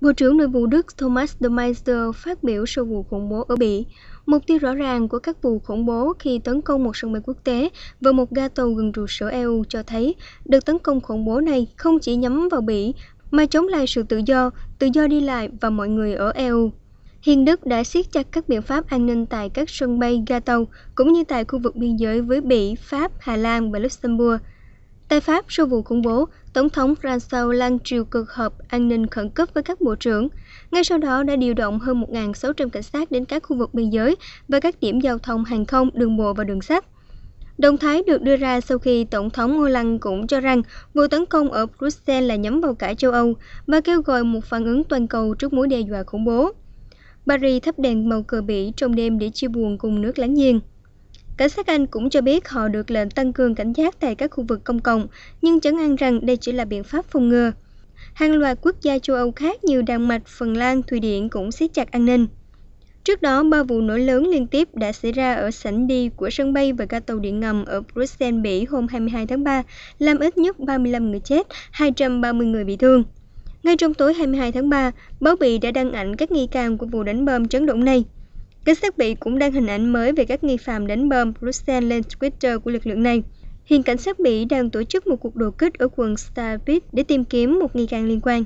Bộ trưởng Nội vụ Đức Thomas de Maizière phát biểu sau vụ khủng bố ở Bỉ. Mục tiêu rõ ràng của các vụ khủng bố khi tấn công một sân bay quốc tế và một ga tàu gần trụ sở EU cho thấy đợt tấn công khủng bố này không chỉ nhắm vào Bỉ mà chống lại sự tự do, tự do đi lại và mọi người ở EU. Hiện Đức đã siết chặt các biện pháp an ninh tại các sân bay ga tàu, cũng như tại khu vực biên giới với Bỉ, Pháp, Hà Lan và Luxembourg – Tại Pháp, sau vụ khủng bố, Tổng thống François Hollande triều cực họp an ninh khẩn cấp với các bộ trưởng. Ngay sau đó đã điều động hơn 1.600 cảnh sát đến các khu vực biên giới và các điểm giao thông hàng không, đường bộ và đường sắt. Động thái được đưa ra sau khi Tổng thống Hollande cũng cho rằng vụ tấn công ở Brussels là nhắm vào cả châu Âu và kêu gọi một phản ứng toàn cầu trước mối đe dọa khủng bố. Paris thắp đèn màu cờ bỉ trong đêm để chia buồn cùng nước láng giềng. Cảnh sát Anh cũng cho biết họ được lệnh tăng cường cảnh giác tại các khu vực công cộng, nhưng chấn an rằng đây chỉ là biện pháp phòng ngừa. Hàng loạt quốc gia châu Âu khác như Đan Mạch, Phần Lan, Thụy Điển cũng siết chặt an ninh. Trước đó, ba vụ nổ lớn liên tiếp đã xảy ra ở sảnh đi của sân bay và ga tàu điện ngầm ở Bruxelles, Bỉ hôm 22 tháng 3, làm ít nhất 35 người chết, 230 người bị thương. Ngay trong tối 22 tháng 3, báo Bỉ đã đăng ảnh các nghi can của vụ đánh bom chấn động này. Cảnh sát bị cũng đăng hình ảnh mới về các nghi phạm đánh bom Bruxelles lên Twitter của lực lượng này. Hiện cảnh sát Bỉ đang tổ chức một cuộc đột kích ở quận Starpit để tìm kiếm một nghi can liên quan.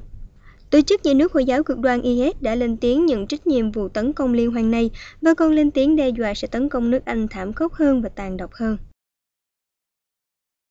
Tổ chức nhà nước Hồi giáo cực đoan IS đã lên tiếng nhận trách nhiệm vụ tấn công liên hoàn này và còn lên tiếng đe dọa sẽ tấn công nước Anh thảm khốc hơn và tàn độc hơn.